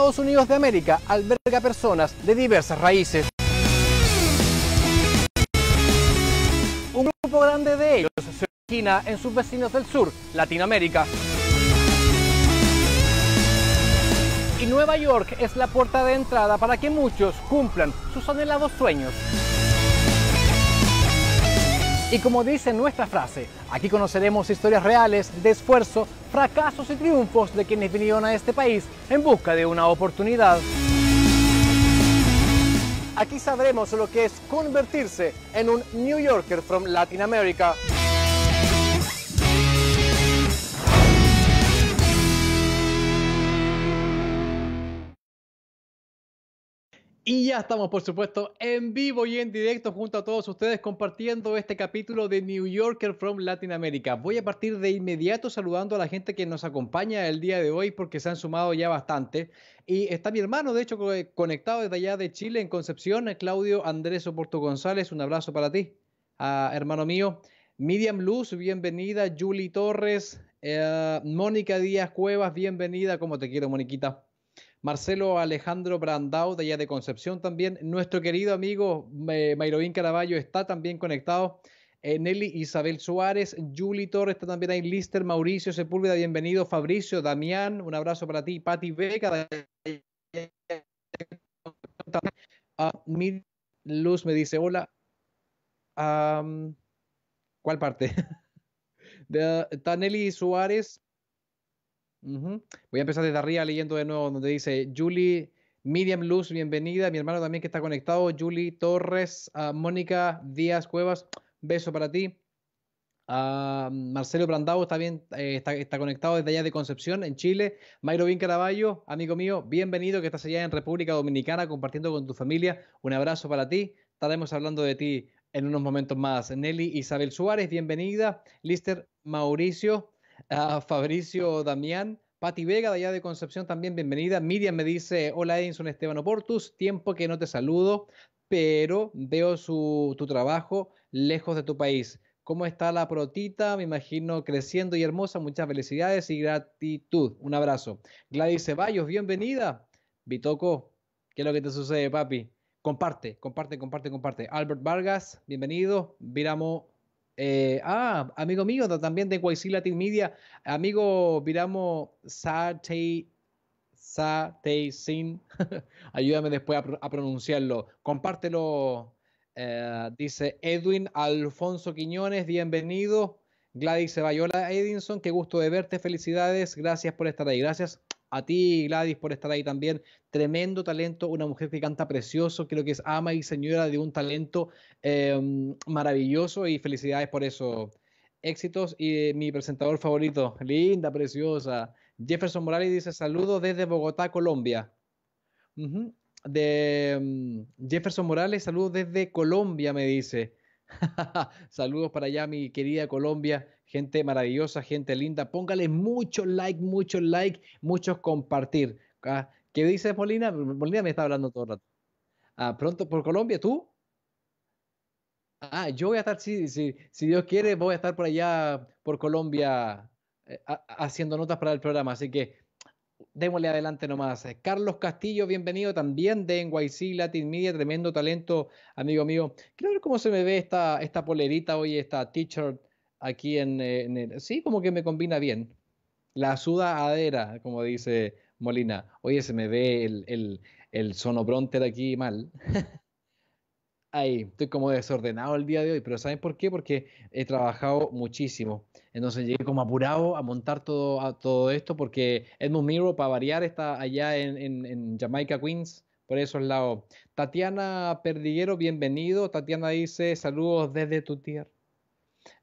Estados Unidos de América alberga personas de diversas raíces. Un grupo grande de ellos se origina en sus vecinos del sur, Latinoamérica. Y Nueva York es la puerta de entrada para que muchos cumplan sus anhelados sueños. Y como dice nuestra frase, aquí conoceremos historias reales de esfuerzo, fracasos y triunfos de quienes vinieron a este país en busca de una oportunidad. Aquí sabremos lo que es convertirse en un New Yorker from Latin America. Y ya estamos, por supuesto, en vivo y en directo junto a todos ustedes compartiendo este capítulo de New Yorker from Latin America. Voy a partir de inmediato saludando a la gente que nos acompaña el día de hoy porque se han sumado ya bastante. Y está mi hermano, de hecho, conectado desde allá de Chile, en Concepción, Claudio Andrés Oporto González. Un abrazo para ti, ah, hermano mío. Miriam Luz, bienvenida. Julie Torres, eh, Mónica Díaz Cuevas, bienvenida. Como te quiero, Moniquita? Marcelo Alejandro Brandao, de allá de Concepción también. Nuestro querido amigo eh, Caraballo está también conectado. Eh, Nelly Isabel Suárez, Julie Torres, está también ahí Lister, Mauricio Sepúlveda, bienvenido. Fabricio, Damián, un abrazo para ti. Pati Vega, a ah, mi luz me dice hola. ¿Cuál parte? Está Nelly Suárez, Voy a empezar desde arriba leyendo de nuevo donde dice Julie Miriam Luz, bienvenida. Mi hermano también que está conectado, Julie Torres, ah, Mónica Díaz Cuevas, beso para ti. Ah, Marcelo Brandao está, bien, eh, está, conectado desde allá de Concepción, en Chile. Mairo Vín Caraballo, amigo mío, bienvenido que estás allá en República Dominicana compartiendo con tu familia. Un abrazo para ti. Estaremos hablando de ti en unos momentos más. Nelly Isabel Suárez, bienvenida. Lister Mauricio, a ah, Fabricio Damián. Pati Vega, de allá de Concepción, también bienvenida. Miriam me dice, hola Edinson Esteban Oportus, tiempo que no te saludo, pero veo su, tu trabajo lejos de tu país. ¿Cómo está la protita? Me imagino creciendo y hermosa. Muchas felicidades y gratitud. Un abrazo. Gladys Ceballos, bienvenida. Bitoco, ¿qué es lo que te sucede, papi? Comparte, comparte, comparte, comparte. Albert Vargas, bienvenido. Viramo eh, ah, amigo mío, también de YC Latin Media, amigo sa Satei sin ayúdame después a, pronunciarlo, compártelo, eh, dice Edwin Alfonso Quiñones, bienvenido, Gladys Ceballola Edinson, qué gusto de verte, felicidades, gracias por estar ahí, gracias a ti Gladys por estar ahí también. Tremendo talento, una mujer que canta precioso, creo que es ama y señora de un talento em, maravilloso y felicidades por eso. Éxitos y mi presentador favorito, linda, preciosa. Jefferson Morales dice saludos desde Bogotá, Colombia. De em, Jefferson Morales, saludos desde Colombia, me dice. Saludos para allá, mi querida Colombia gente maravillosa, gente linda. Póngale mucho like, muchos like, muchos compartir. ¿ah? ¿Qué dices, Molina? Molina me está hablando todo el rato. Ah, pronto por Colombia, ¿tú? Ah, yo voy a estar, si, si, Dios quiere, voy a estar por allá, por Colombia, eh, haciendo notas para el programa. Así que démosle adelante nomás. Carlos Castillo, bienvenido también de NYC Latin Media, tremendo talento, amigo mío. Quiero ver cómo se me ve esta, esta polerita hoy, esta teacher. shirt aquí en, eh, sí, como que me combina bien. La sudadera, como dice Molina. Oye, se me ve el, el, el aquí mal. Ahí, estoy como desordenado el día de hoy, pero ¿saben por qué? Porque he trabajado muchísimo. Entonces llegué como apurado a montar todo, a todo esto porque Edmund Miro, para variar, está allá en, en Jamaica, Queens, por esos lados. Tatiana Perdiguero, bienvenido. Tatiana dice, saludos desde tu tierra.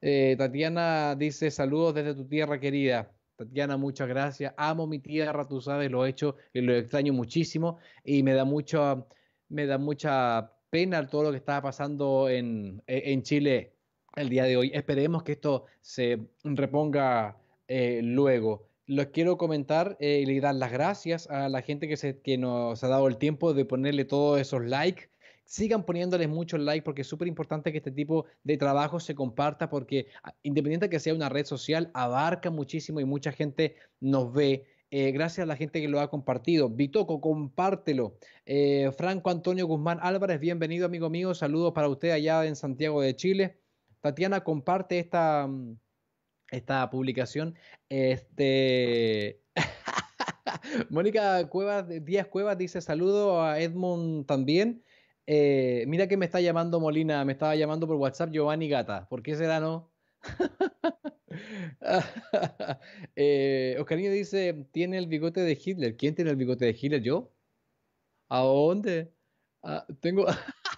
Eh, Tatiana dice saludos desde tu tierra querida. Tatiana, muchas gracias. Amo mi tierra, tú sabes, lo he hecho y lo extraño muchísimo y me da mucho me da mucha pena todo lo que está pasando e-, en, Chile el día de hoy. Esperemos que esto se reponga eh, luego. Los quiero comentar eh, y dar las gracias a la gente que, se, que nos ha dado el tiempo de ponerle todos esos likes sigan poniéndoles muchos like porque es súper importante que este tipo de trabajo se comparta porque ah, independiente que sea una red social, abarca muchísimo y mucha gente nos ve. Eh, gracias a la gente que lo ha compartido. Bitoco, compártelo. Eh, Franco Antonio Guzmán Álvarez, bienvenido amigo mío. Saludos para usted allá en Santiago de Chile. Tatiana, comparte esta, mm, esta publicación. Este... Mónica Cuevas, Díaz Cuevas dice saludo a Edmond también. Eh, mira que me está llamando Molina, me estaba llamando por WhatsApp Giovanni Gata. ¿Por qué será no? eh, Oscarino dice, tiene el bigote de Hitler. ¿Quién tiene el bigote de Hitler? ¿Yo? ¿A dónde? Ah, tengo...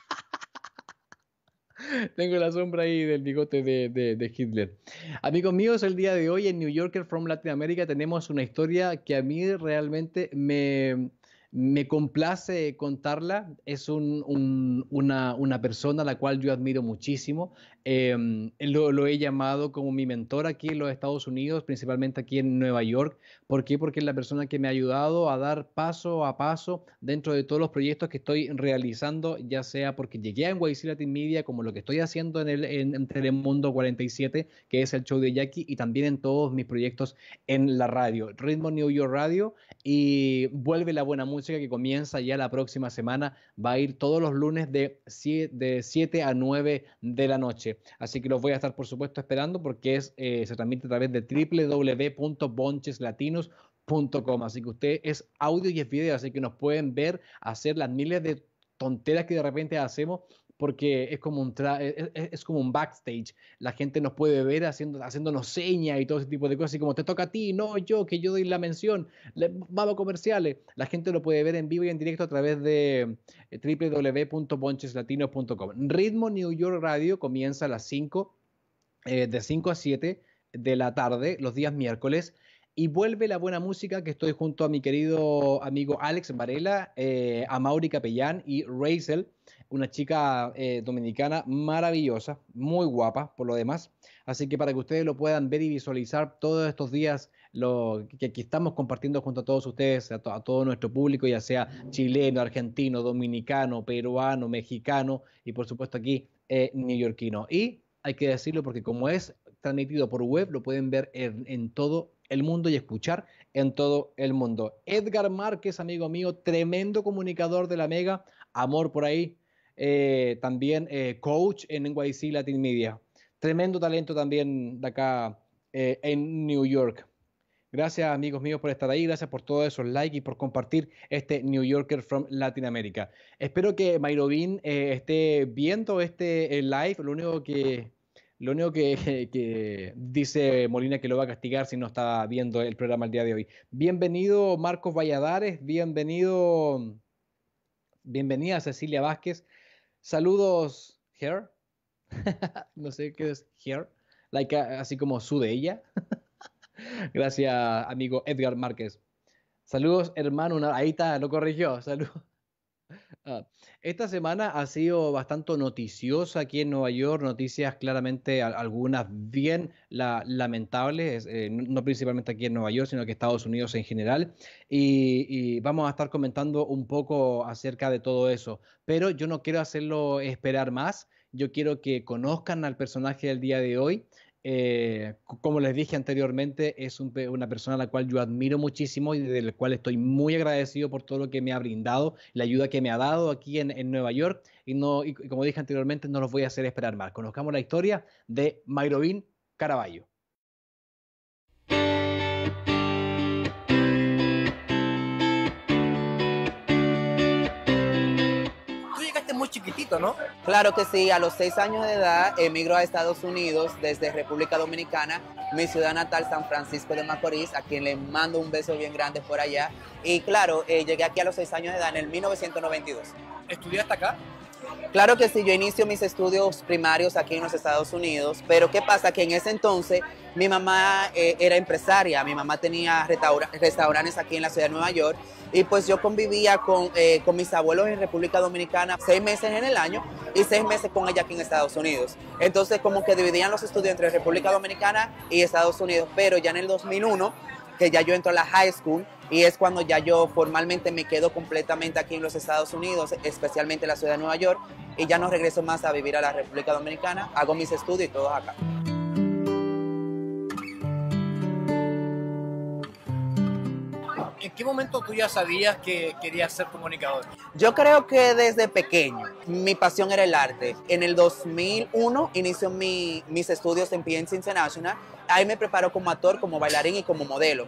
Tengo la sombra ahí del bigote de, de, Hitler. Amigos míos, el día de hoy en New Yorker from Latin America tenemos una historia que a mí realmente me, me complace contarla. Es una, persona a la cual yo admiro muchísimo. Em, lo, he llamado como mi mentor aquí en los Estados Unidos, principalmente aquí en Nueva York. ¿Por qué? Porque es la persona que me ha ayudado a dar paso a paso dentro de todos los proyectos que estoy realizando, ya sea porque llegué a NYC Latin Media, como lo que estoy haciendo en, el, Telemundo 47, que es el show de Jackie, y también en todos mis proyectos en la radio. Ritmo New York Radio y vuelve la buena música música que comienza ya la próxima semana. Va a ir todos los lunes de 7, a 9 de la noche. Así que los voy a estar, por supuesto, esperando porque es, eh, se transmite a través de www.boncheslatinos.com. Así que usted es audio y es video, así que nos pueden ver hacer las miles de tonteras que de repente hacemos porque es como un, e, e, e, es, como un backstage. La gente nos puede ver haciendo, haciéndonos señas y todo ese tipo de cosas, y como te toca a ti, no yo, que yo doy la mención, vamos comerciales. La gente lo puede ver en vivo y en directo a través de eh, www.poncheslatinos.com. Ritmo New York Radio comienza a las 5, eh, de 5 a 7 de la tarde, los días miércoles. Y vuelve la buena música que estoy junto a mi querido amigo Alex Varela, eh, a Mauri Capellán y Razel una chica eh, dominicana maravillosa, muy guapa por lo demás. Así que para que ustedes lo puedan ver y visualizar todos estos días lo que aquí estamos compartiendo junto a todos ustedes, a, todo nuestro público, ya sea chileno, argentino, dominicano, peruano, mexicano y por supuesto aquí eh, neoyorquino. Y hay que decirlo porque como es transmitido por web, lo pueden ver en, en todo el mundo y escuchar en todo el mundo. Edgar Márquez, amigo mío, tremendo comunicador de la Mega, amor por ahí, eh, también eh, coach en NYC Latin Media. Tremendo talento también de acá eh, en New York. Gracias amigos míos por estar ahí, gracias por todos esos likes y por compartir este New Yorker from Latin America Espero que Mairovin esté viendo este live. Lo único que lo único que, dice Molina que lo va a castigar si no está viendo el programa el día de hoy. Bienvenido Marcos Valladares, bienvenido, bienvenida Cecilia Vázquez, Saludos, her. no sé qué es her. así como su de ella. Gracias, amigo Edgar Márquez. Saludos, hermano. Ahí está, lo corrigió. Saludos. Ah, esta semana ha sido bastante noticiosa aquí en Nueva York, noticias claramente algunas bien lamentables, eh, no principalmente aquí en Nueva York, sino que Estados Unidos en general. y, vamos a estar comentando un poco acerca de todo eso, pero yo no quiero hacerlo esperar más. Yo quiero que conozcan al personaje del día de hoy. Eh, como les dije anteriormente, es una persona a la cual yo admiro muchísimo y del cual estoy muy agradecido por todo lo que me ha brindado, la ayuda que me ha dado aquí en, Nueva York. Y, no, como dije anteriormente, no los voy a hacer esperar más. Conozcamos la historia de Mayrovin Caraballo. chiquitito, ¿no? Claro que sí, a los seis años de edad emigro a Estados Unidos desde República Dominicana, mi ciudad natal San Francisco de Macorís, a quien le mando un beso bien grande por allá. Y claro, eh, llegué aquí a los seis años de edad en el 1992. hasta acá? Claro que sí, yo inicio mis estudios primarios aquí en los Estados Unidos, pero ¿qué pasa? Que en ese entonces mi mamá eh, era empresaria, mi mamá tenía restaurantes aquí en la ciudad de Nueva York y pues yo convivía con, eh, con mis abuelos en República Dominicana seis meses en el año y seis meses con ella aquí en Estados Unidos. Entonces como que dividían los estudios entre República Dominicana y Estados Unidos, pero ya en el 2001 que ya yo entro a la high school y es cuando ya yo formalmente me quedo completamente aquí en los Estados Unidos, especialmente en la ciudad de Nueva York, y ya no regreso más a vivir a la República Dominicana, hago mis estudios y todo acá. ¿en qué momento tú ya sabías que querías ser comunicador? Yo creo que desde pequeño mi pasión era el arte. En el 2001 inició mis estudios en PNC International. Ahí me preparó como actor, como bailarín y como modelo.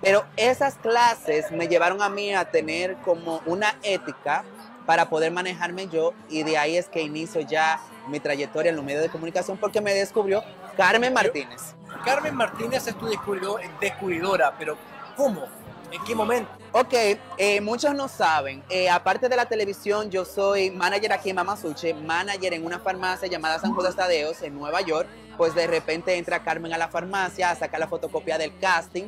Pero esas clases me llevaron a mí a tener como una ética para poder manejarme yo y de ahí es que inicio ya mi trayectoria en los medios de comunicación porque me descubrió Carmen Martínez. Carmen Martínez es tu descubridora, pero ¿cómo? ¿En qué momento? Ok, eh, muchos no saben. Eh, aparte de la televisión, yo soy manager aquí en Mamasuche, manager en una farmacia llamada San José Tadeos en Nueva York. Pues de repente entra Carmen a la farmacia a sacar la fotocopia del casting.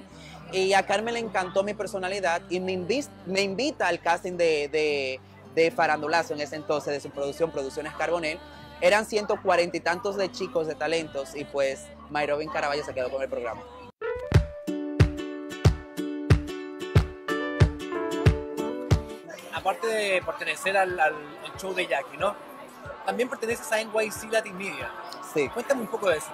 Y a Carmen le encantó mi personalidad y me, invita, al casting de, de, Farandulazo en ese entonces, de su producción, Producciones Carbonel. Eran 140 y tantos de chicos de talentos y pues Myrobin Caraballo se quedó con el programa. aparte de pertenecer al, show de Jackie, ¿no? También perteneces a NYC Latin Media. Sí. Cuéntame un poco de eso.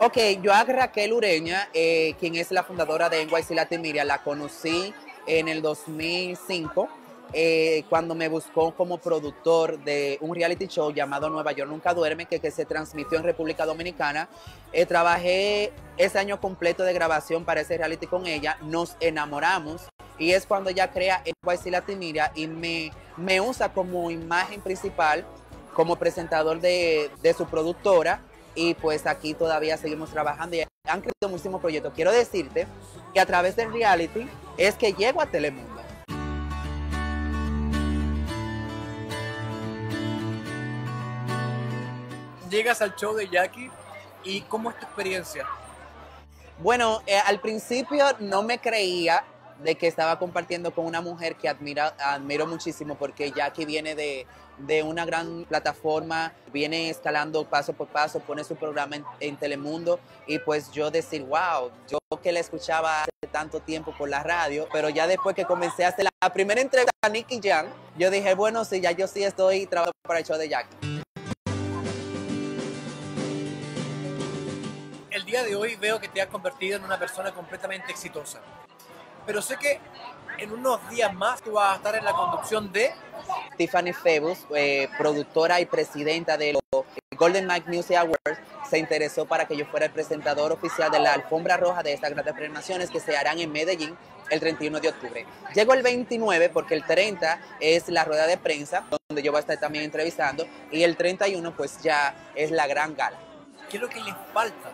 Ok, yo a Raquel Ureña, eh, quien es la fundadora de NYC Latin Media, la conocí en el 2005. Eh, cuando me buscó como productor de un reality show llamado Nueva York Nunca Duerme, que, que se transmitió en República Dominicana. Eh, trabajé ese año completo de grabación para ese reality con ella, nos enamoramos. Y es cuando ella crea NYC la Media y me, me usa como imagen principal, como presentador de, su productora. Y pues aquí todavía seguimos trabajando y han creado muchísimos proyectos. Quiero decirte que a través del reality es que llego a Telemundo. llegas al show de Jackie y cómo es tu experiencia? Bueno, eh, al principio no me creía de que estaba compartiendo con una mujer que admiro muchísimo porque Jackie viene de, una gran plataforma, viene escalando paso por paso, pone su programa en, Telemundo y pues yo decir, wow, yo que la escuchaba hace tanto tiempo por la radio, pero ya después que comencé a hacer la primera entrega a Nicky Jan, yo dije, bueno, sí, ya yo sí estoy trabajando para el show de Jackie. el día de hoy veo que te has convertido en una persona completamente exitosa pero sé que en unos días más tú vas a estar en la conducción de... Tiffany Febus, eh, productora y presidenta de los Golden Mike Music Awards, se interesó para que yo fuera el presentador oficial de la alfombra roja de estas grandes premiaciones que se harán en Medellín el 31 de octubre. Llego el 29 porque el 30 es la rueda de prensa, donde yo voy a estar también entrevistando, y el 31 pues ya es la gran gala. ¿Qué es lo que les falta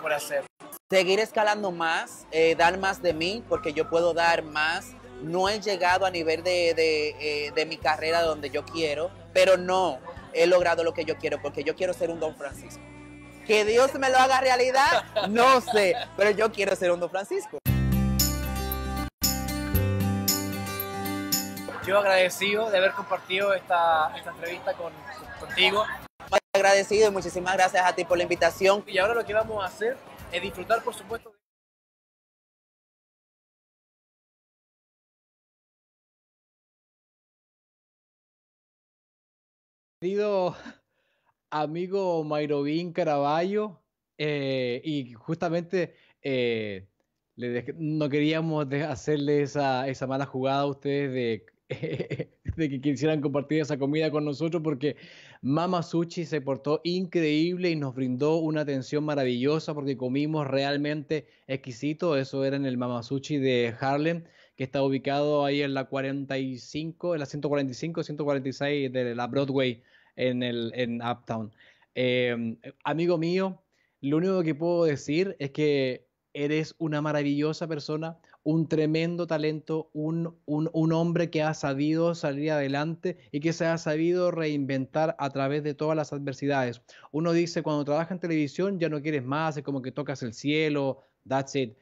por hacer? seguir escalando más, eh, dar más de mí, porque yo puedo dar más. No he llegado a nivel eh, de, mi carrera donde yo quiero, pero no he logrado lo que yo quiero, porque yo quiero ser un Don Francisco. Que Dios me lo haga realidad, no sé, pero yo quiero ser un Don Francisco. Yo agradecido de haber compartido esta, entrevista con, contigo. Agradecido y muchísimas gracias a ti por la invitación. Y ahora lo que vamos a hacer y disfrutar, por supuesto, de... Querido amigo Mairovín Caraballo, eh, y justamente eh, no queríamos hacerle esa, esa mala jugada a ustedes de de que quisieran compartir esa comida con nosotros porque Mama Sushi se portó increíble y nos brindó una atención maravillosa porque comimos realmente exquisito. Eso era en el Mama Sushi de Harlem, que está ubicado ahí en la 45, en la 145, 146 de la Broadway en, el, Uptown. Eh, amigo mío, lo único que puedo decir es que eres una maravillosa persona, un tremendo talento, un, un, hombre que ha sabido salir adelante y que se ha sabido reinventar a través de todas las adversidades. Uno dice, cuando trabaja en televisión ya no quieres más, es como que tocas el cielo, that's it.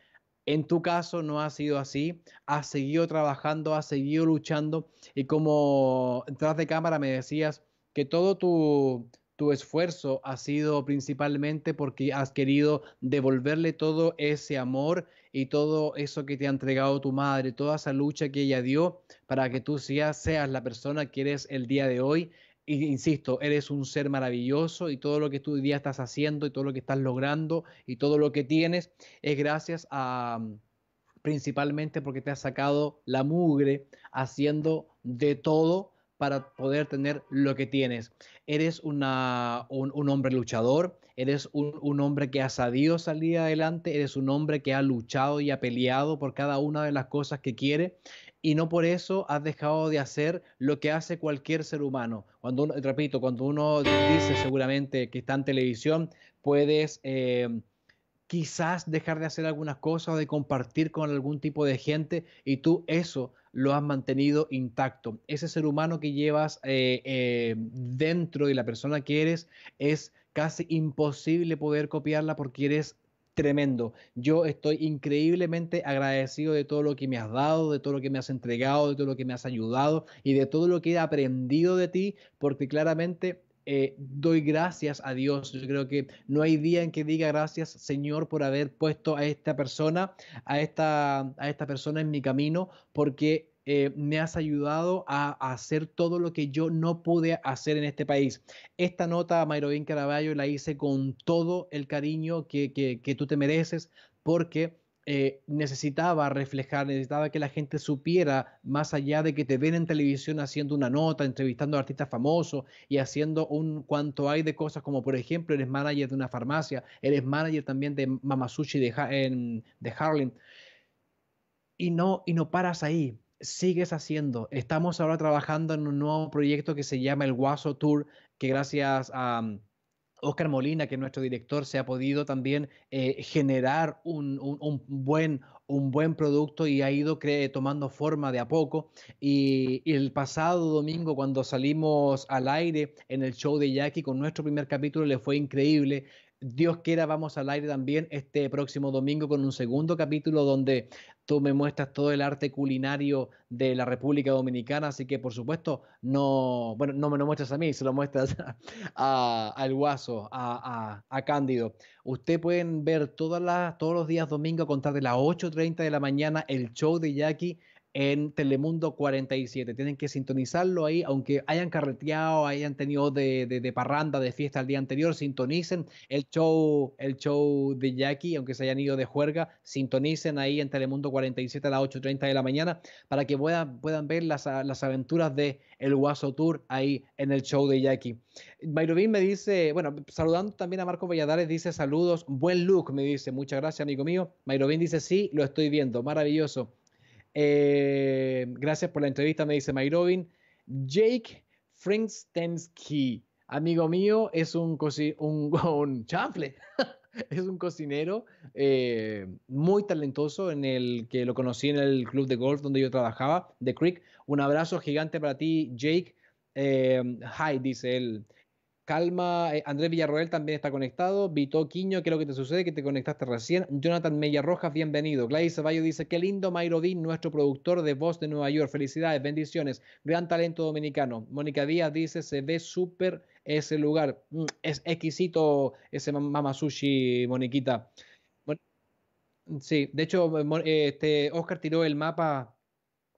En tu caso no ha sido así, has seguido trabajando, has seguido luchando y como tras de cámara me decías que todo tu, tu esfuerzo ha sido principalmente porque has querido devolverle todo ese amor y todo eso que te ha entregado tu madre, toda esa lucha que ella dio para que tú seas, seas la persona que eres el día de hoy. insisto, eres un ser maravilloso y todo lo que tú día estás haciendo y todo lo que estás logrando y todo lo que tienes es gracias a mm, principalmente porque te has sacado la mugre haciendo de todo para poder tener lo que tienes. Eres un, hombre luchador, eres un, hombre que ha sabido salir adelante, eres un hombre que ha luchado y ha peleado por cada una de las cosas que quiere y no por eso has dejado de hacer lo que hace cualquier ser humano. Cuando repito, cuando uno dice seguramente que está en televisión, puedes... Eh, quizás dejar de hacer algunas cosas de compartir con algún tipo de gente y tú eso lo has mantenido intacto. Ese ser humano que llevas eh, eh, dentro y la persona que eres es casi imposible poder copiarla porque eres tremendo. Yo estoy increíblemente agradecido de todo lo que me has dado, de todo lo que me has entregado, de todo lo que me has ayudado y de todo lo que he aprendido de ti, porque claramente eh, doy gracias a Dios. Yo creo que no hay día en que diga gracias, Señor, por haber puesto a esta persona, a esta, a persona en mi camino, porque eh, me has ayudado a, hacer todo lo que yo no pude hacer en este país. Esta nota a Mayrovín Caraballo la hice con todo el cariño que, que tú te mereces, porque eh, necesitaba reflejar, necesitaba que la gente supiera, más allá de que te ven en televisión haciendo una nota, entrevistando a artistas famosos y haciendo un cuanto hay de cosas, como por ejemplo, eres manager de una farmacia, eres manager también de Mamasushi de, de Harlem. Y no, y no paras ahí, sigues haciendo. Estamos ahora trabajando en un nuevo proyecto que se llama el Guaso Tour, que gracias a Oscar Molina, que nuestro director se ha podido también eh, generar un, buen, un buen producto y ha ido tomando forma de a poco. Y, y, el pasado domingo, cuando salimos al aire en el show de Jackie con nuestro primer capítulo, le fue increíble. Dios quiera, vamos al aire también este próximo domingo con un segundo capítulo donde Tú me muestras todo el arte culinario de la República Dominicana, así que por supuesto no, bueno, no me lo muestras a mí, se lo muestras al Guaso, a, Cándido. Usted pueden ver todas las, todos los días domingo a contar de las 8.30 de la mañana el show de Jackie en Telemundo 47. Tienen que sintonizarlo ahí, aunque hayan carreteado, hayan tenido de, parranda, de fiesta el día anterior, sintonicen el show, el show de Jackie, aunque se hayan ido de juerga, sintonicen ahí en Telemundo 47 a las 8.30 de la mañana para que puedan, puedan ver las, aventuras de El Guaso Tour ahí en el show de Jackie. Mayrovín me dice, bueno, saludando también a Marco Valladares, dice saludos, buen look, me dice, muchas gracias amigo mío. Mayrovín dice, sí, lo estoy viendo, maravilloso. Eh, gracias por la entrevista, me dice Robin, Jake Frinkstensky, amigo mío, es un, un, un es un cocinero eh, muy talentoso en el que lo conocí en el club de golf donde yo trabajaba, The Creek. Un abrazo gigante para ti, Jake. Eh, hi, dice él. Calma, eh, Andrés Villarroel también está conectado. Vito Quiño, ¿qué es lo que te sucede? Que te conectaste recién. Jonathan Mella Rojas, bienvenido. Gladys ceballo dice: Qué lindo Mairodín, nuestro productor de voz de Nueva York. Felicidades, bendiciones. Gran talento dominicano. Mónica Díaz dice: Se ve súper ese lugar. Mm, es exquisito ese mamasushi Moniquita. sí, de hecho, eh, eh, este Oscar tiró el mapa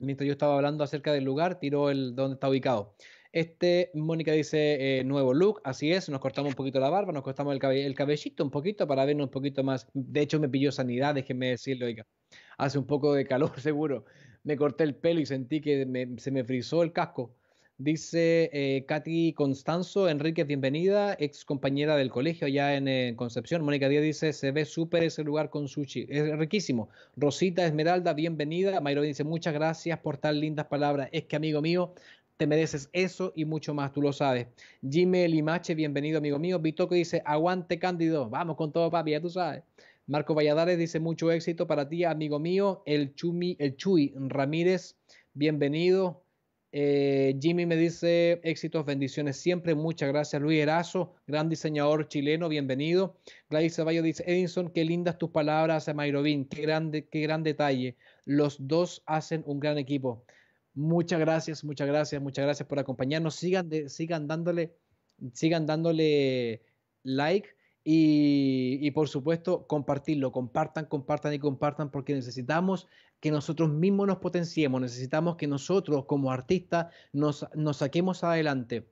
mientras yo estaba hablando acerca del lugar, tiró el dónde está ubicado. Este, Mónica dice, eh, nuevo look, así es, nos cortamos un poquito la barba, nos cortamos el, el cabellito un poquito para vernos un poquito más. De hecho, me pilló sanidad, déjenme decirlo, oiga. Hace un poco de calor seguro. Me corté el pelo y sentí que se me frizó el casco. Dice eh, Katy Constanzo, Enrique, bienvenida, ex compañera del colegio allá en eh, Concepción. Mónica Díaz dice, se ve súper ese lugar con sushi, es riquísimo. Rosita Esmeralda, bienvenida. Mayro dice, muchas gracias por tan lindas palabras. Es que, amigo mío, te mereces eso y mucho más, tú lo sabes. Jimmy Limache, bienvenido, amigo mío. Vitoco dice, aguante Cándido, vamos con todo, papi, ya tú sabes. Marco Valladares dice, mucho éxito para ti, amigo mío. El, Chumi, el Chuy Ramírez, bienvenido. Eh, Jimmy me dice éxitos, bendiciones siempre. Muchas gracias, Luis Erazo, gran diseñador chileno. Bienvenido. Gladys Ceballos dice: Edison, qué lindas tus palabras a Qué, grande, qué gran detalle. Los dos hacen un gran equipo. Muchas gracias, muchas gracias, muchas gracias por acompañarnos. Sigan, de, sigan dándole, sigan dándole like y, por supuesto compartirlo. Compartan, compartan y compartan porque necesitamos que nosotros mismos nos potenciemos. Necesitamos que nosotros como artistas nos, nos saquemos adelante.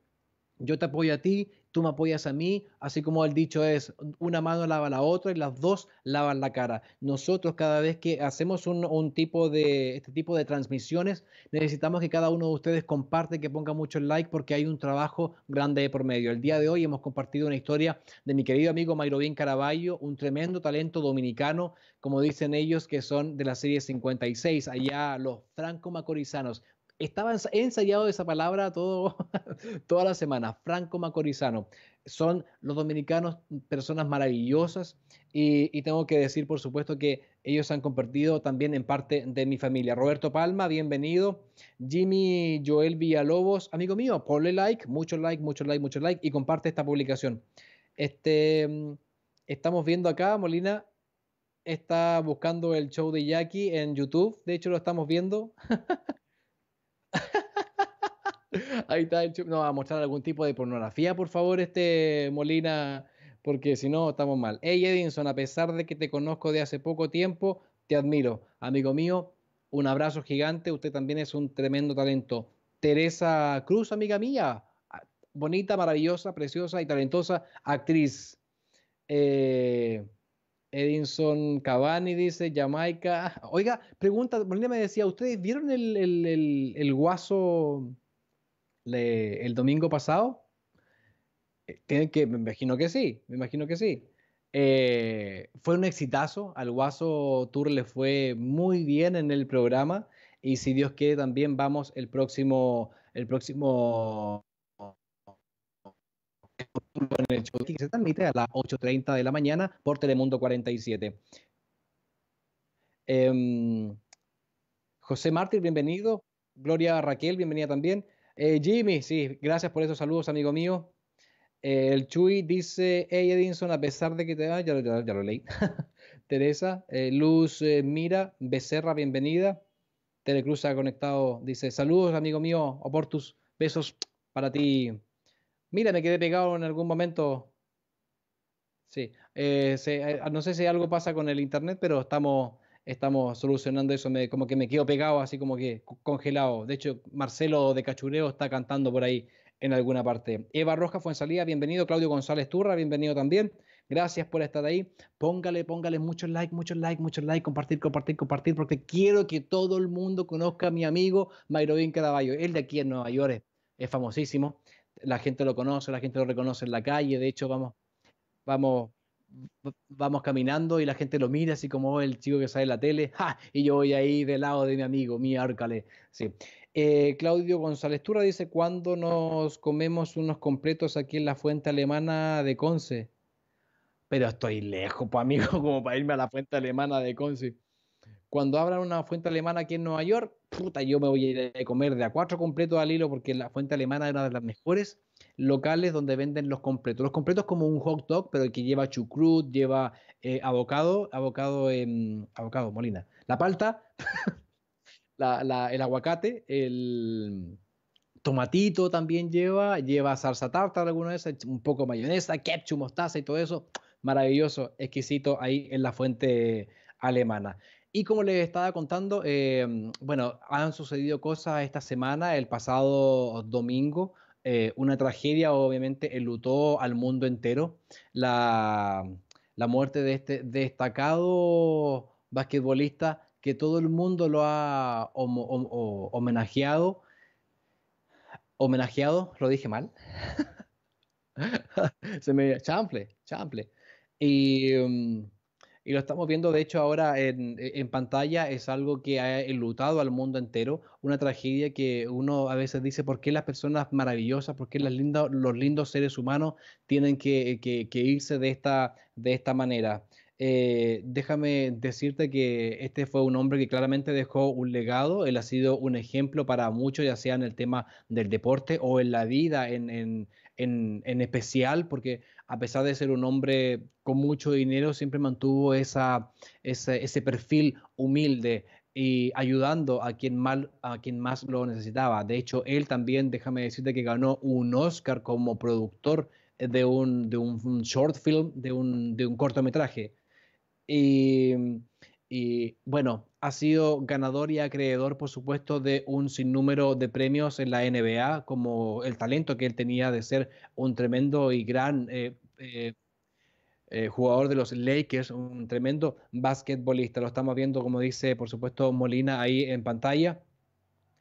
Yo te apoyo a ti tú me apoyas a mí, así como el dicho es, una mano lava la otra y las dos lavan la cara. Nosotros cada vez que hacemos un, tipo de, este tipo de transmisiones, necesitamos que cada uno de ustedes comparte, que ponga mucho like, porque hay un trabajo grande por medio. El día de hoy hemos compartido una historia de mi querido amigo Mayrovín Caraballo, un tremendo talento dominicano, como dicen ellos, que son de la serie 56, allá los franco-macorizanos. Estaba ensayado esa palabra toda la semana, Franco Macorizano. Son los dominicanos mm, personas maravillosas y, tengo que decir, por supuesto, que ellos han convertido también en parte de mi familia. Roberto Palma, bienvenido. Jimmy Joel Villalobos, amigo mío, ponle like, mucho like, mucho like, mucho like y comparte esta publicación. Este, mm, estamos viendo acá, Molina, está buscando el show de Jackie en YouTube. De hecho, lo estamos viendo. Ahí está el No, a mostrar algún tipo de pornografía, por favor, este Molina, porque si no, estamos mal. Hey, Edinson, a pesar de que te conozco de hace poco tiempo, te admiro. Amigo mío, un abrazo gigante. Usted también es un tremendo talento. Teresa Cruz, amiga mía, ah, bonita, maravillosa, preciosa y talentosa actriz. Eh, Edinson Cavani dice Jamaica. Oiga, pregunta, Molina me decía, ¿ustedes vieron el guaso el domingo pasado? Eh, Tienen que, me imagino que sí, me imagino que sí. Eh, fue un exitazo, al Guaso Tour le fue muy bien en el programa y si Dios quiere también vamos el próximo, el próximo en que se transmite a las 8.30 de la mañana por Telemundo 47. Em, José Mártir, bienvenido. Gloria Raquel, bienvenida también. Eh, Jimmy, sí, gracias por esos saludos, amigo mío. Eh, el Chuy dice, hey Edinson, a pesar de que te... Ah, ya, lo leí. Teresa, eh, Luz Mira, Becerra, bienvenida. Telecruz ha conectado, dice, saludos, amigo mío, Oportus, besos para ti. Mira, me quedé pegado en algún momento. Sí, no sé si algo pasa con el internet, pero estamos estamos solucionando eso, me, como que me quedo pegado, así como que congelado. De hecho, Marcelo de Cachureo está cantando por ahí en alguna parte. Eva Rojas fue en salida, bienvenido. Claudio González Turra, bienvenido también. Gracias por estar ahí. Póngale, póngale muchos like, muchos like, muchos like, compartir, compartir, compartir, porque quiero que todo el mundo conozca a mi amigo Mairovín Caraballo. Él de aquí en Nueva York es famosísimo. La gente lo conoce, la gente lo reconoce en la calle. De hecho, vamos, vamos vamos caminando y la gente lo mira así como oh, el chico que sale la tele, y yo voy ahí del lado de mi amigo, mi árcale. Sí. Eh, Claudio González Tura dice, ¿cuándo nos comemos unos completos aquí en la fuente alemana de Conce? Pero estoy lejos, pues amigo, como para irme a la fuente alemana de Conce cuando abran una fuente alemana aquí en Nueva York, puta, yo me voy a ir a comer de a cuatro completos al hilo porque la fuente alemana es una de las mejores locales donde venden los completos. Los completos como un hot dog, pero que lleva chucrut, lleva eh, abocado, abocado en abocado molina. La palta, el aguacate, el tomatito también lleva, lleva salsa tarta alguna de un poco mayonesa, ketchup, mostaza y todo eso. Maravilloso, exquisito ahí en la fuente alemana. Y como les estaba contando, em, bueno, han sucedido cosas esta semana, el pasado domingo. Eh, una tragedia obviamente elutó al mundo entero. La, muerte de este destacado basquetbolista que todo el mundo lo ha homenajeado. Homenajeado, lo dije mal. Se me chample, chample. Y em, y lo estamos viendo de hecho ahora en, e, en pantalla, es algo que ha enlutado al mundo entero, una tragedia que uno a veces dice, ¿por qué las personas maravillosas, por qué las lindas, los lindos seres humanos tienen eh, que, que, irse de esta, de esta manera? Eh, déjame decirte que este fue un hombre que claramente dejó un legado, él ha sido un ejemplo para muchos, ya sea en el tema del deporte o en la vida en, en, en, en especial, porque a pesar de ser un hombre con mucho dinero, siempre mantuvo esa, ese, perfil humilde y ayudando a quien, mal, a quien más lo necesitaba. De hecho, él también, déjame decirte que ganó un Oscar como productor de un, short film, de un, de un cortometraje. Y y bueno, ha sido ganador y acreedor, por supuesto, de un sinnúmero de premios en la NBA, como el talento que él tenía de ser un tremendo y gran eh, eh, eh, jugador de los Lakers, un tremendo basquetbolista. Lo estamos viendo, como dice, por supuesto, Molina ahí en pantalla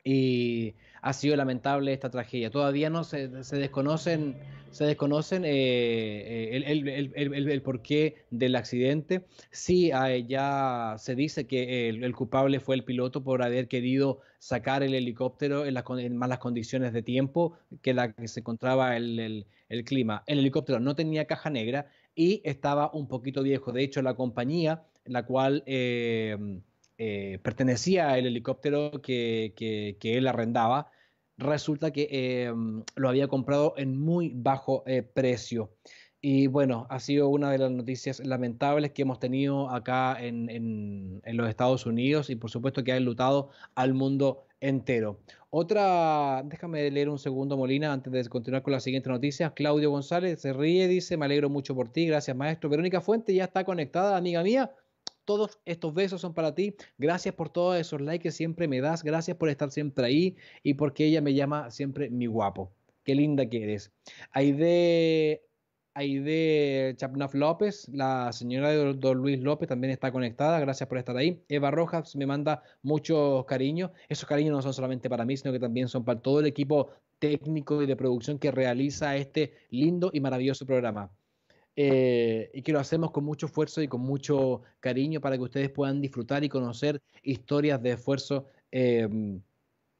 y ha sido lamentable esta tragedia. Todavía no se, se desconocen, se desconocen eh, eh, el, porqué del accidente. Sí, ya se dice que el, culpable fue el piloto por haber querido sacar el helicóptero en, las, malas condiciones de tiempo que la que se encontraba el, clima. El helicóptero no tenía caja negra y estaba un poquito viejo. De hecho, la compañía, en la cual... Eh, eh, pertenecía al helicóptero que, él arrendaba, resulta que eh, lo había comprado en muy bajo eh, precio. Y bueno, ha sido una de las noticias lamentables que hemos tenido acá en, los Estados Unidos y por supuesto que ha enlutado al mundo entero. Otra, déjame leer un segundo Molina antes de continuar con las siguientes noticias. Claudio González se ríe, dice, me alegro mucho por ti, gracias maestro. Verónica Fuente ya está conectada, amiga mía. Todos estos besos son para ti. Gracias por todos esos likes que siempre me das. Gracias por estar siempre ahí y porque ella me llama siempre mi guapo. Qué linda que eres. Aide, de Chapnaf López, la señora de Don Luis López también está conectada. Gracias por estar ahí. Eva Rojas me manda muchos cariños. Esos cariños no son solamente para mí, sino que también son para todo el equipo técnico y de producción que realiza este lindo y maravilloso programa. Eh, y que lo hacemos con mucho esfuerzo y con mucho cariño para que ustedes puedan disfrutar y conocer historias de esfuerzo eh,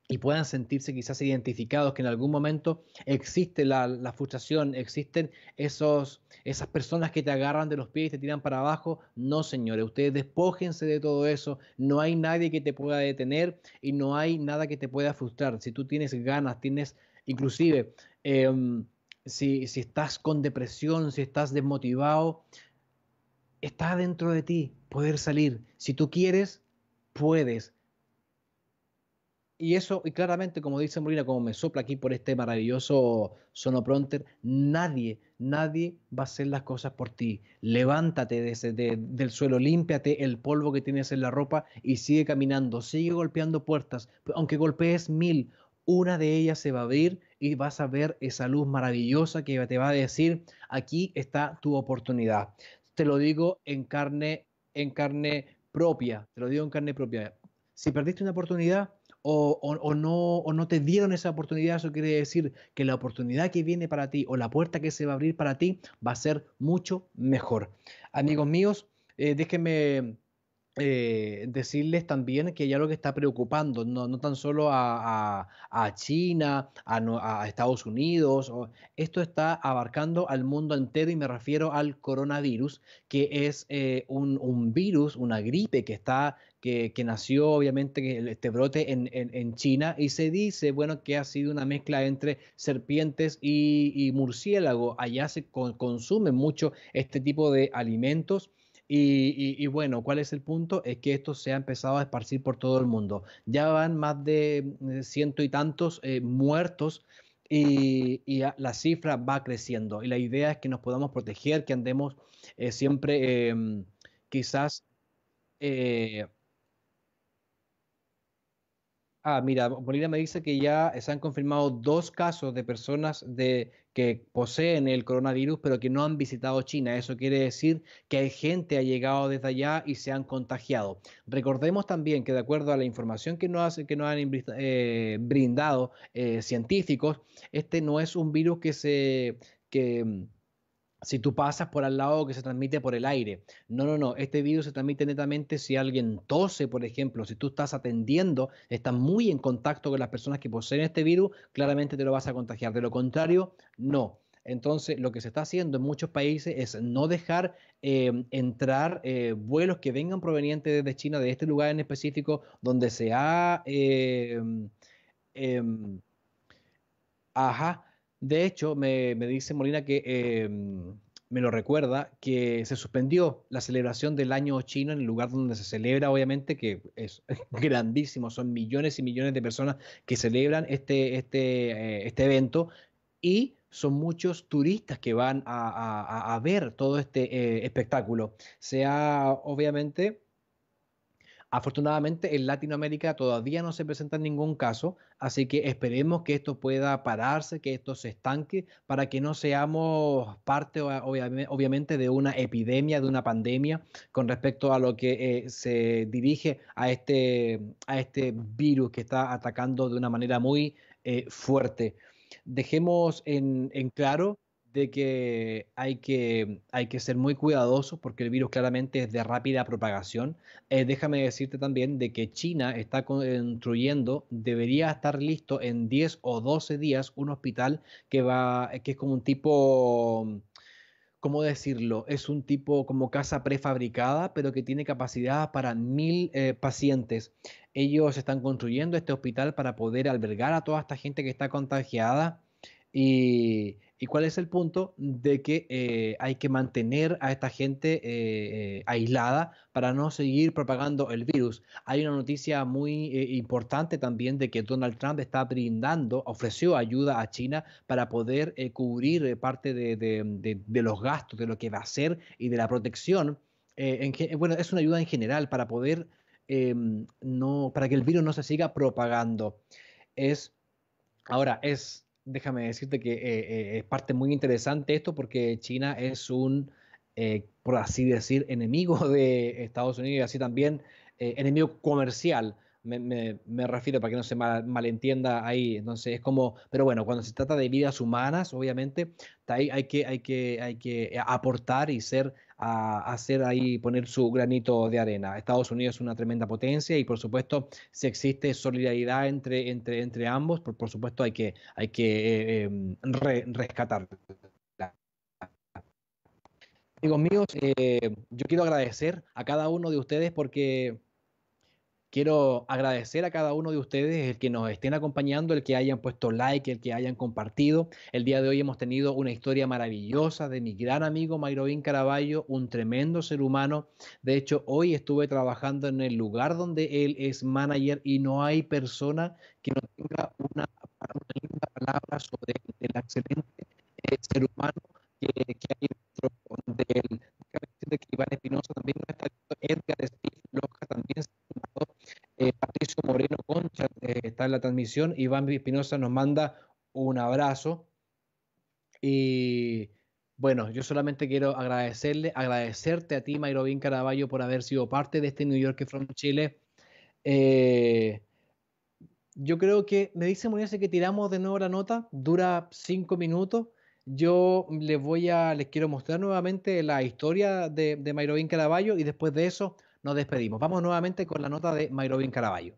y puedan sentirse quizás identificados que en algún momento existe la, frustración, existen esos, esas personas que te agarran de los pies y te tiran para abajo. No, señores, ustedes despójense de todo eso. No hay nadie que te pueda detener y no hay nada que te pueda frustrar. Si tú tienes ganas, tienes inclusive... Em, si, estás con depresión, si estás desmotivado, está dentro de ti poder salir. Si tú quieres, puedes. Y eso, y claramente, como dice Molina, como me sopla aquí por este maravilloso sonopronter, nadie, nadie va a hacer las cosas por ti. Levántate del suelo, límpiate el polvo que tienes en la ropa y sigue caminando, sigue golpeando puertas. Aunque golpees mil, una de ellas se va a abrir y vas a ver esa luz maravillosa que te va a decir, aquí está tu oportunidad. Te lo digo en carne, en carne propia, te lo digo en carne propia. Si perdiste una oportunidad o, no, o no te dieron esa oportunidad, eso quiere decir que la oportunidad que viene para ti o la puerta que se va a abrir para ti va a ser mucho mejor. Amigos míos, eh, déjenme eh, decirles también que ya lo que está preocupando, no, tan solo a, China, a, Estados Unidos, esto está abarcando al mundo entero y me refiero al coronavirus, que es eh, un, virus, una gripe que está... Que, nació obviamente este brote en, en, China y se dice, bueno, que ha sido una mezcla entre serpientes y, murciélago. Allá se consume mucho este tipo de alimentos. Y, bueno, ¿cuál es el punto? Es que esto se ha empezado a esparcir por todo el mundo. Ya van más de eh, ciento y tantos eh, muertos y, la cifra va creciendo. Y la idea es que nos podamos proteger, que andemos eh, siempre em, quizás... Eh, Ah, mira, Molina me dice que ya se han confirmado dos casos de personas de, que poseen el coronavirus, pero que no han visitado China. Eso quiere decir que hay gente que ha llegado desde allá y se han contagiado. Recordemos también que de acuerdo a la información que nos, han eh, brindado eh, científicos, este no es un virus que se si tú pasas por al lado que se transmite por el aire. No, no, no, este virus se transmite netamente si alguien tose, por ejemplo, si tú estás atendiendo, estás muy en contacto con las personas que poseen este virus, claramente te lo vas a contagiar. De lo contrario, no. Entonces, lo que se está haciendo en muchos países es no dejar em, entrar eh, vuelos que vengan provenientes de China, de este lugar en específico, donde se ha... Em, em, ajá, de hecho, me, dice Molina que em, me lo recuerda, que se suspendió la celebración del año chino en el lugar donde se celebra, obviamente, que es grandísimo, son millones y millones de personas que celebran este, este, eh, este evento y son muchos turistas que van a, ver todo este eh, espectáculo. Se ha, obviamente, Afortunadamente en Latinoamérica todavía no se presenta ningún caso, así que esperemos que esto pueda pararse, que esto se estanque, para que no seamos parte obviamente de una epidemia, de una pandemia con respecto a lo que eh, se dirige a este, a este virus que está atacando de una manera muy eh, fuerte. Dejemos en, en claro de que hay que, hay que ser muy cuidadosos porque el virus claramente es de rápida propagación. Eh, déjame decirte también de que China está construyendo, debería estar listo en 10 o 12 días un hospital que, va, que es como un tipo... ¿cómo decirlo? Es un tipo como casa prefabricada, pero que tiene capacidad para mil eh, pacientes. Ellos están construyendo este hospital para poder albergar a toda esta gente que está contagiada y, cuál es el punto de que eh, hay que mantener a esta gente eh, eh, aislada para no seguir propagando el virus. Hay una noticia muy importante también de que Donald Trump está brindando, ofreció ayuda a China para poder cubrir parte de, los gastos, de lo que va a hacer y de la protección. bueno, es una ayuda en general para poder no, para que el virus no se siga propagando. Es ahora es déjame decirte que eh, eh, es parte muy interesante esto porque China es un, eh, por así decir, enemigo de Estados Unidos y así también enemigo comercial. Me, refiero para que no se malentienda ahí. Entonces es como, pero bueno, cuando se trata de vidas humanas, obviamente ahí hay, que, hay, que, hay que aportar y ser a hacer ahí, poner su granito de arena. Estados Unidos es una tremenda potencia y por supuesto si existe solidaridad entre, entre, entre ambos, por, por supuesto hay que, hay que eh, em, rescatar Amigos míos, eh, yo quiero agradecer a cada uno de ustedes porque quiero agradecer a cada uno de ustedes el que nos estén acompañando, el que hayan puesto like, el que hayan compartido. El día de hoy hemos tenido una historia maravillosa de mi gran amigo mayrovín Caraballo, un tremendo ser humano. De hecho, hoy estuve trabajando en el lugar donde él es manager y no hay persona que no tenga una, palabra sobre el excelente eh, ser humano que, hay dentro de él. también está Edgar Moreno Concha eh, está en la transmisión. Iván Espinoza nos manda un abrazo. Y bueno, yo solamente quiero agradecerle, agradecerte a ti, Mayrovín Caraballo, por haber sido parte de este New York from Chile. Eh, yo creo que me dice Muniese que tiramos de nuevo la nota, dura cinco minutos. Yo les voy a, les quiero mostrar nuevamente la historia de, de Caraballo y después de eso nos despedimos. Vamos nuevamente con la nota de Mairovin Caraballo.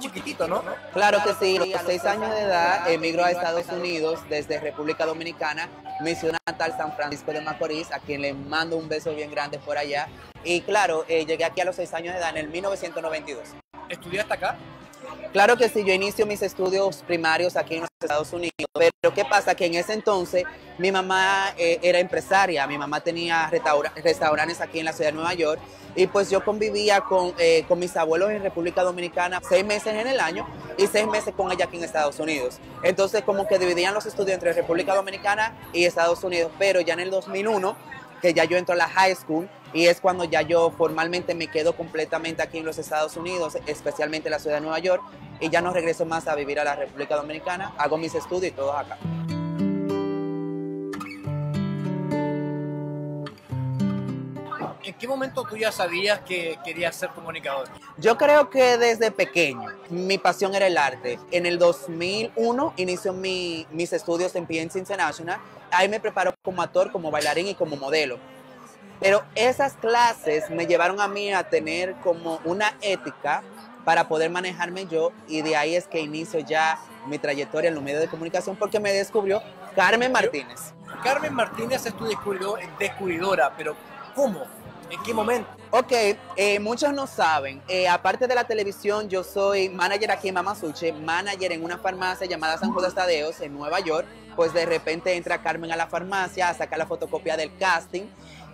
chiquitito, ¿no? Claro que sí, a los seis años de edad emigró a Estados Unidos desde República Dominicana, misión natal San Francisco de Macorís, a quien le mando un beso bien grande por allá. Y claro, eh, llegué aquí a los seis años de edad en el 1992. hasta acá? Claro que sí, yo inicio mis estudios primarios aquí en los Estados Unidos, pero ¿qué pasa? Que en ese entonces mi mamá eh, era empresaria, mi mamá tenía restaurantes aquí en la ciudad de Nueva York y pues yo convivía con, eh, con mis abuelos en República Dominicana seis meses en el año y seis meses con ella aquí en Estados Unidos. Entonces como que dividían los estudios entre República Dominicana y Estados Unidos, pero ya en el 2001, que ya yo entro a la high school, y es cuando ya yo formalmente me quedo completamente aquí en los Estados Unidos, especialmente en la ciudad de Nueva York, y ya no regreso más a vivir a la República Dominicana, hago mis estudios y todo acá. ¿En qué momento tú ya sabías que querías ser comunicador? Yo creo que desde pequeño. Mi pasión era el arte. En el 2001 inicio mis estudios en PNC International. Ahí me preparo como actor, como bailarín y como modelo. Pero esas clases me llevaron a mí a tener como una ética para poder manejarme yo y de ahí es que inicio ya mi trayectoria en los medios de comunicación porque me descubrió Carmen Martínez. Carmen Martínez es tu eh, descubridora, pero ¿cómo? ¿En qué momento? Ok, eh, muchos no saben. Eh, aparte de la televisión, yo soy manager aquí en Mamasuche, manager en una farmacia llamada San José Tadeos en Nueva York. Pues de repente entra Carmen a la farmacia a sacar la fotocopia del casting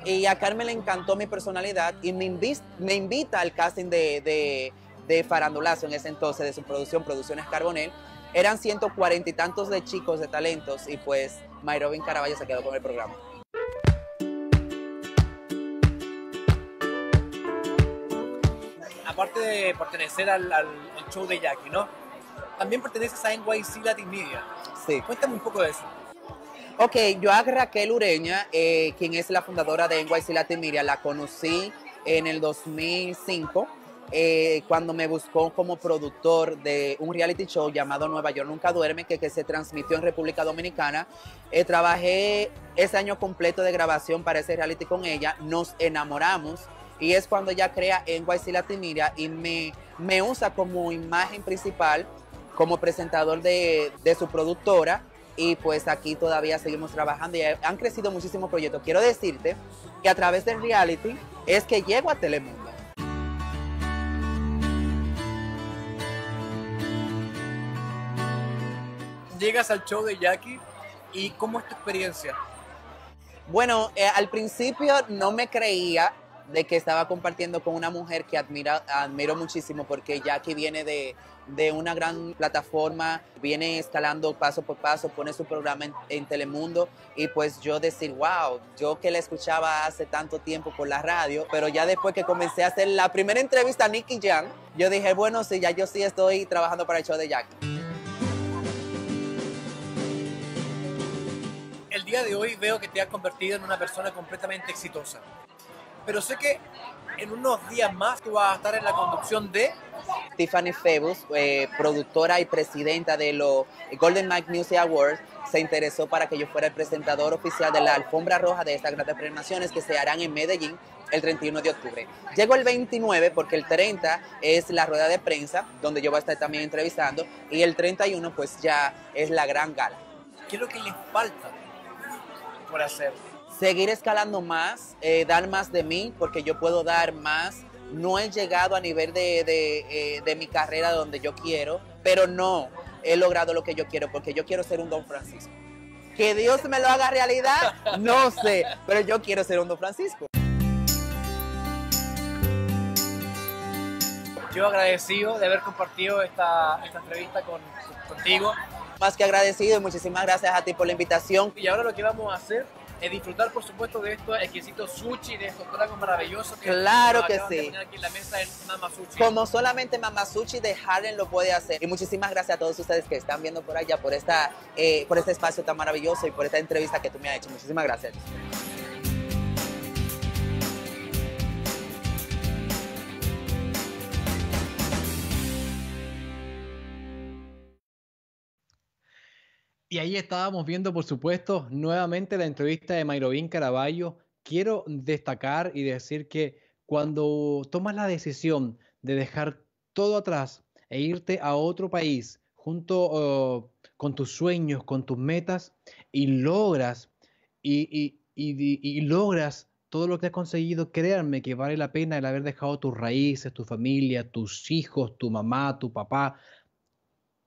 y a Carmen le encantó mi personalidad y me, invita, al casting de, de, Farandulazo en ese entonces, de su producción, Producciones Carbonel. Eran ciento cuarenta y tantos de chicos de talentos y pues Mayrovin Caraballo se quedó con el programa. Aparte de pertenecer al, show de Jackie, ¿no? También perteneces a NYC Latin Media. Sí. Cuéntame un poco de eso. Ok, yo a Raquel Ureña, eh, quien es la fundadora de NYC Latin la conocí en el 2005, eh, cuando me buscó como productor de un reality show llamado Nueva York Nunca Duerme, que, que se transmitió en República Dominicana. Eh, trabajé ese año completo de grabación para ese reality con ella, nos enamoramos y es cuando ella crea NYC Latin y me, me usa como imagen principal, como presentador de, de su productora y pues aquí todavía seguimos trabajando y han crecido muchísimos proyectos. Quiero decirte que a través del reality es que llego a Telemundo. Llegas al show de Jackie y ¿cómo es tu experiencia? Bueno, eh, al principio no me creía de que estaba compartiendo con una mujer que admiro muchísimo porque Jackie viene de de una gran plataforma, viene escalando paso por paso, pone su programa en, Telemundo y pues yo decir, wow, yo que la escuchaba hace tanto tiempo por la radio, pero ya después que comencé a hacer la primera entrevista a Nicky Jam, yo dije, bueno, sí, ya yo sí estoy trabajando para el show de Jack. El día de hoy veo que te has convertido en una persona completamente exitosa. Pero sé que en unos días más tú vas a estar en la conducción de Tiffany Febus, eh, productora y presidenta de los Golden Mike Music Awards, se interesó para que yo fuera el presentador oficial de la alfombra roja de estas grandes premiaciones que se harán en Medellín el 31 de octubre. Llego el 29 porque el 30 es la rueda de prensa, donde yo voy a estar también entrevistando, y el 31 pues ya es la gran gala. ¿Qué es lo que les falta por hacer? Seguir escalando más, eh, dar más de mí, porque yo puedo dar más no he llegado a nivel eh, de, mi carrera donde yo quiero, pero no he logrado lo que yo quiero, porque yo quiero ser un Don Francisco. Que Dios me lo haga realidad, no sé, pero yo quiero ser un Don Francisco. Yo agradecido de haber compartido esta, entrevista contigo. Más que agradecido y muchísimas gracias a ti por la invitación. Y ahora lo que vamos a hacer eh, disfrutar, por supuesto, de estos exquisitos sushi, de estos tragos maravillosos. Que claro que sí. Aquí en la mesa Mama sushi. Como solamente Mama Sushi de Harlem lo puede hacer. Y muchísimas gracias a todos ustedes que están viendo por allá, por, esta, eh, por este espacio tan maravilloso y por esta entrevista que tú me has hecho. Muchísimas gracias. Y ahí estábamos viendo, por supuesto, nuevamente la entrevista de Mayrovín Caraballo. Quiero destacar y decir que cuando tomas la decisión de dejar todo atrás e irte a otro país junto oh, con tus sueños, con tus metas, y logras, y, y logras todo lo que has conseguido, créanme que vale la pena el haber dejado tus raíces, tu familia, tus hijos, tu mamá, tu papá,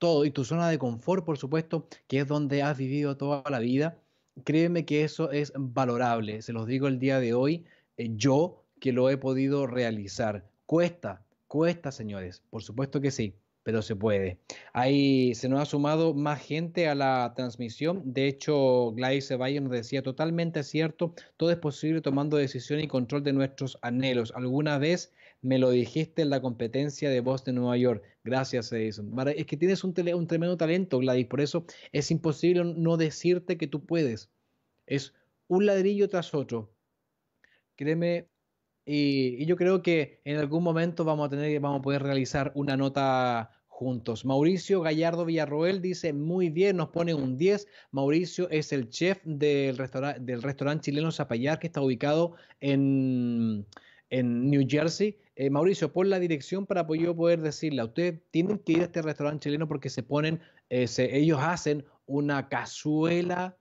todo y tu zona de confort, por supuesto, que es donde has vivido toda la vida, créeme que eso es valorable. Se los digo el día de hoy, eh, yo que lo he podido realizar. Cuesta, cuesta, señores, por supuesto que sí, pero se puede. Ahí se nos ha sumado más gente a la transmisión. De hecho, Gladys Ceballos nos decía totalmente cierto, todo es posible tomando decisión y control de nuestros anhelos. Alguna vez me lo dijiste en la competencia de voz de Nueva York. Gracias, Edison. Es que tienes un, tremendo talento, Gladys. Por eso es imposible no decirte que tú puedes. Es un ladrillo tras otro. Créeme, y, yo creo que en algún momento vamos a tener vamos a poder realizar una nota juntos. Mauricio Gallardo Villarroel dice muy bien, nos pone un 10. Mauricio es el chef del, restaurante del restaurante chileno Zapallar que está ubicado en en New Jersey. Eh, Mauricio, pon la dirección para yo poder decirle, ustedes tienen que ir a este restaurante chileno porque se ponen, eh, ellos hacen una cazuela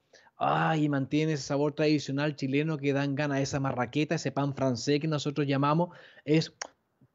y mantiene ese sabor tradicional chileno que dan ganas, esa marraqueta, ese pan francés que nosotros llamamos, es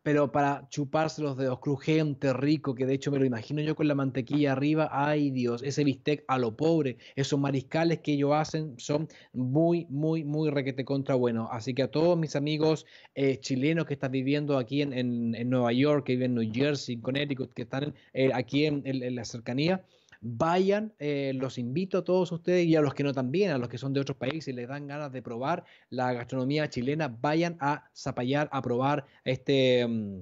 pero para chuparse los dedos, crujiente, rico, que de hecho me lo imagino yo con la mantequilla arriba, ay Dios, ese bistec a lo pobre, esos mariscales que ellos hacen son muy, muy, muy requete contra bueno. Así que a todos mis amigos eh, chilenos que están viviendo aquí en, en, en, Nueva York, que viven en New Jersey, en Connecticut, que están eh, aquí en, en la cercanía, vayan, eh, los invito a todos ustedes y a los que no también, a los que son de otros países y les dan ganas de probar la gastronomía chilena, vayan a Zapallar a probar este... Mm,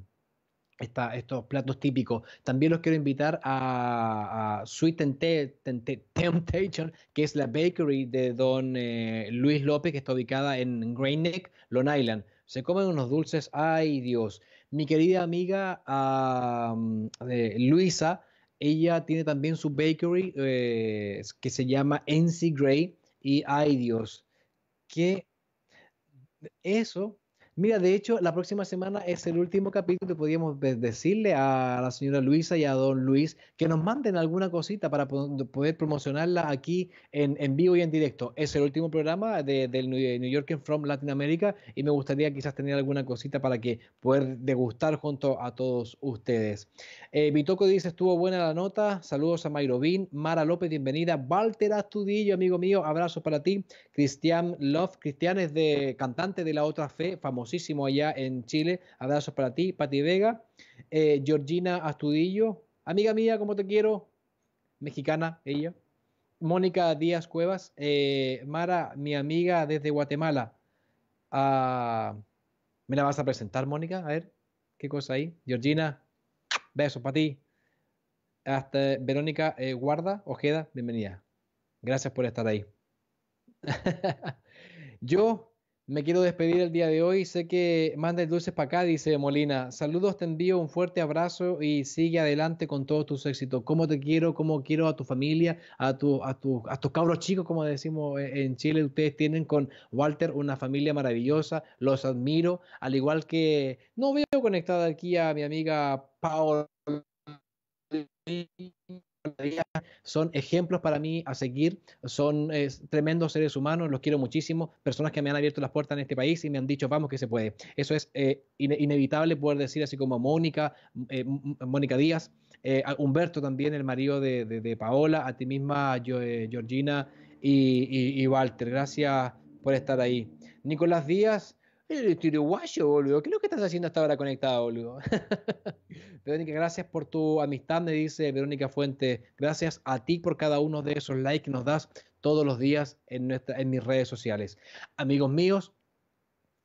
estos platos típicos. También los quiero invitar a, Sweet Temptation, que es la bakery de don eh, Luis López, que está ubicada en Greenneck, Long Island. Se comen unos dulces, ay Dios. Mi querida amiga de eh, Luisa ella tiene también su bakery eh, que se llama NC Gray y ay Dios, que eso Mira, de hecho, la próxima semana es el último capítulo y podíamos decirle a la señora Luisa y a don Luis que nos manden alguna cosita para poder promocionarla aquí en, vivo y en directo. Es el último programa del New York From Latin America y me gustaría quizás tener alguna cosita para que poder degustar junto a todos ustedes. Eh, Bitoco dice, estuvo buena la nota. Saludos a Mayrobin, Mara López, bienvenida. Walter Astudillo, amigo mío, abrazo para ti. Cristian Love, Cristian es de cantante de La Otra Fe, famoso allá en Chile. Abrazos para ti, Pati Vega. Eh, Georgina Astudillo, amiga mía, como te quiero, mexicana ella. Mónica Díaz Cuevas, eh, Mara, mi amiga desde Guatemala. Ah, ¿Me la vas a presentar, Mónica? A ver, ¿qué cosa hay? Georgina, besos para ti. Hasta Verónica eh, Guarda, Ojeda, bienvenida. Gracias por estar ahí. Yo me quiero despedir el día de hoy. Sé que mandes dulces para acá, dice Molina. Saludos, te envío un fuerte abrazo y sigue adelante con todos tus éxitos. Cómo te quiero, cómo quiero a tu familia, a, tu, a, tu, a tus cabros chicos, como decimos e, en Chile. Ustedes tienen con Walter una familia maravillosa. Los admiro. Al igual que no veo conectada aquí a mi amiga Paola son ejemplos para mí a seguir, son tremendos seres humanos, los quiero muchísimo, personas que me han abierto las puertas en este país y me han dicho, vamos que se puede. Eso es eh, inevitable poder decir, así como Mónica, eh, Mónica Díaz, eh, Humberto también, el marido de, Paola, a ti misma, Georgina y Walter. Gracias por estar ahí. Nicolás Díaz. Eres uruguayo, boludo. ¿Qué es lo que estás haciendo hasta ahora conectado, boludo? Verónica, gracias por tu amistad, me dice Verónica Fuente. Gracias a ti por cada uno de esos likes que nos das todos los días en, en mis redes sociales. Amigos míos,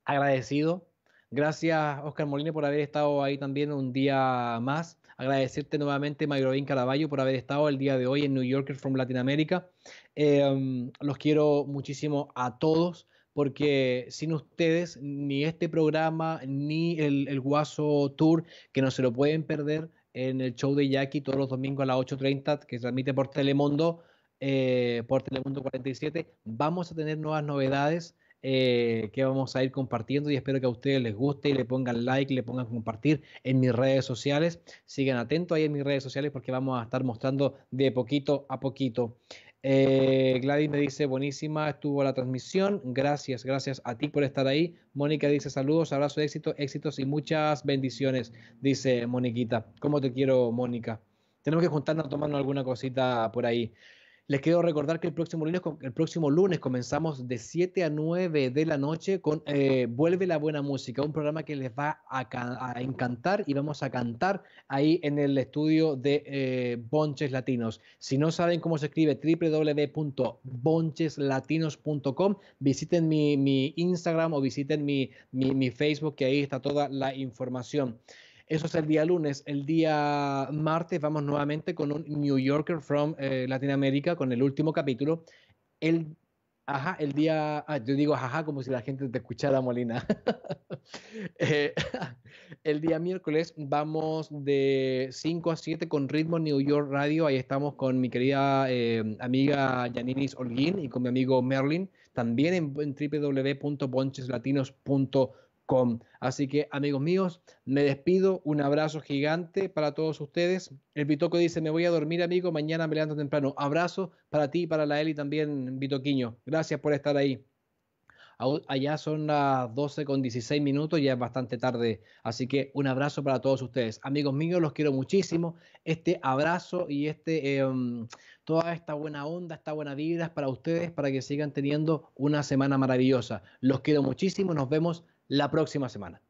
agradecido. Gracias, Oscar Molina, por haber estado ahí también un día más. Agradecerte nuevamente, Mayrovín Caraballo, por haber estado el día de hoy en New Yorker from Latin America. Em, los quiero muchísimo a todos porque sin ustedes ni este programa ni el, Guaso Tour, que no se lo pueden perder en el show de Jackie todos los domingos a las 8.30, que se transmite por Telemundo, eh, por Telemundo 47, vamos a tener nuevas novedades. Eh, que vamos a ir compartiendo y espero que a ustedes les guste y le pongan like, le pongan compartir en mis redes sociales. Sigan atentos ahí en mis redes sociales porque vamos a estar mostrando de poquito a poquito. Eh, Gladys me dice, buenísima, estuvo la transmisión. Gracias, gracias a ti por estar ahí. Mónica dice, saludos, abrazo, éxito, éxitos y muchas bendiciones, dice Moniquita. ¿Cómo te quiero, Mónica? Tenemos que juntarnos a alguna cosita por ahí. Les quiero recordar que el próximo lunes, el próximo lunes comenzamos de 7 a 9 de la noche con eh, Vuelve la Buena Música, un programa que les va a, encantar y vamos a cantar ahí en el estudio de eh, Bonches Latinos. Si no saben cómo se escribe www.boncheslatinos.com, visiten mi, Instagram o visiten mi, mi, mi Facebook que ahí está toda la información. Eso es el día lunes. El día martes vamos nuevamente con un New Yorker from eh, Latinoamérica, con el último capítulo. El ajá, el día, ah, yo digo ajá como si la gente te escuchara, Molina. Eh, el día miércoles vamos de 5 a 7 con Ritmo New York Radio, ahí estamos con mi querida eh, amiga yaninis Olguín y con mi amigo Merlin, también en www.boncheslatinos.com Así que, amigos míos, me despido. Un abrazo gigante para todos ustedes. El Bitoco dice: Me voy a dormir, amigo. Mañana me levanto temprano. Abrazo para ti, y para la Eli también, Bitoquiño. Gracias por estar ahí. Allá son las 12 con 16 minutos, ya es bastante tarde. Así que un abrazo para todos ustedes. Amigos míos, los quiero muchísimo. Este abrazo y este, em, toda esta buena onda, esta buena vibra es para ustedes, para que sigan teniendo una semana maravillosa. Los quiero muchísimo. Nos vemos la próxima semana.